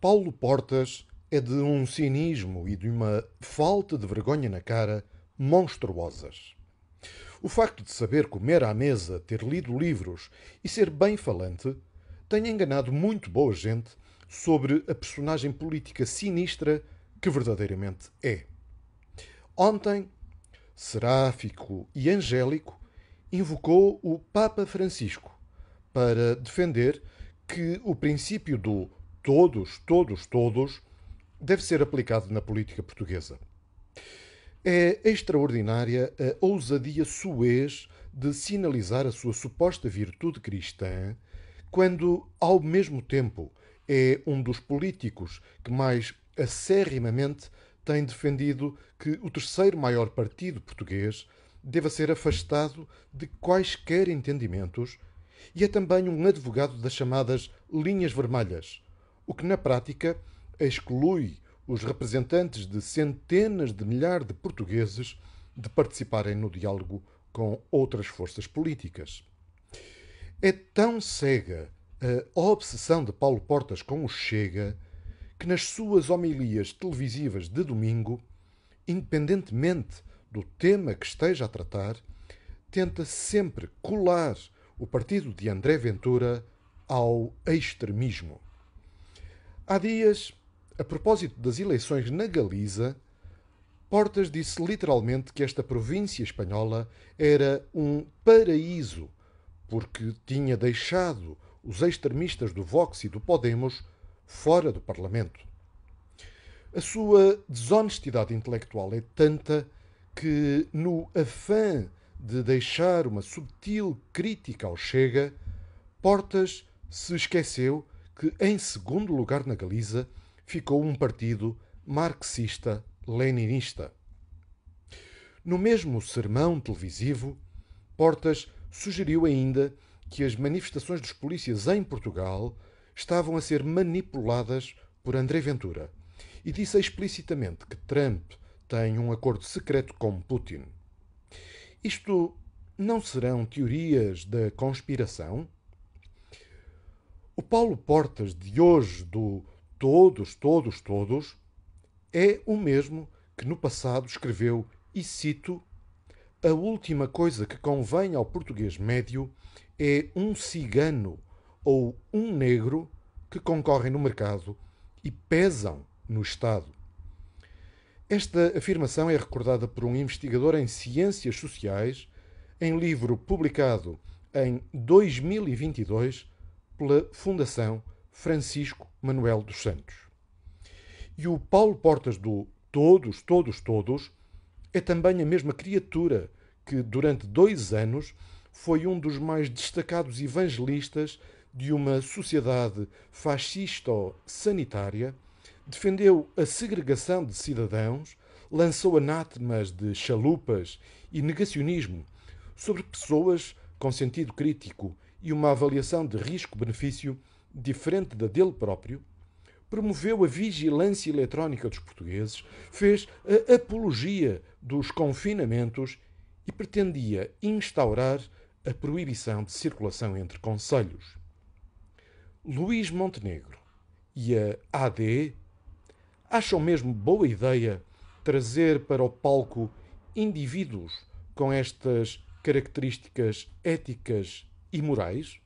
Paulo Portas é de um cinismo e de uma falta de vergonha na cara monstruosas. O facto de saber comer à mesa, ter lido livros e ser bem falante tem enganado muito boa gente sobre a personagem política sinistra que verdadeiramente é. Ontem, seráfico e angélico, invocou o Papa Francisco para defender que o princípio do todos, todos, todos, deve ser aplicado na política portuguesa. É extraordinária a ousadia suez de sinalizar a sua suposta virtude cristã, quando, ao mesmo tempo, é um dos políticos que mais acerrimamente tem defendido que o terceiro maior partido português deva ser afastado de quaisquer entendimentos e é também um advogado das chamadas linhas vermelhas, o que na prática exclui os representantes de centenas de milhares de portugueses de participarem no diálogo com outras forças políticas. É tão cega a obsessão de Paulo Portas com o Chega que nas suas homilias televisivas de domingo, independentemente do tema que esteja a tratar, tenta sempre colar o partido de André Ventura ao extremismo. Há dias, a propósito das eleições na Galiza, Portas disse literalmente que esta província espanhola era um paraíso, porque tinha deixado os extremistas do Vox e do Podemos fora do Parlamento. A sua desonestidade intelectual é tanta que, no afã de deixar uma subtil crítica ao Chega, Portas se esqueceu que, em segundo lugar na Galiza, ficou um partido marxista-leninista. No mesmo sermão televisivo, Portas sugeriu ainda que as manifestações dos polícias em Portugal estavam a ser manipuladas por André Ventura e disse explicitamente que Trump tem um acordo secreto com Putin. Isto não serão teorias da conspiração? O Paulo Portas de hoje, do Todos, Todos, Todos, é o mesmo que no passado escreveu, e cito: A última coisa que convém ao português médio é um cigano ou um negro que concorrem no mercado e pesam no Estado. Esta afirmação é recordada por um investigador em ciências sociais em livro publicado em 2022 pela Fundação Francisco Manuel dos Santos. E o Paulo Portas do Todos, Todos, Todos é também a mesma criatura que, durante dois anos, foi um dos mais destacados evangelistas de uma sociedade fascisto-sanitária, defendeu a segregação de cidadãos, lançou anátemas de chalupas e negacionismo sobre pessoas com sentido crítico e uma avaliação de risco-benefício diferente da dele próprio, promoveu a vigilância eletrónica dos portugueses, fez a apologia dos confinamentos e pretendia instaurar a proibição de circulação entre conselhos. Luís Montenegro e a AD acham mesmo boa ideia trazer para o palco indivíduos com estas características éticas imorais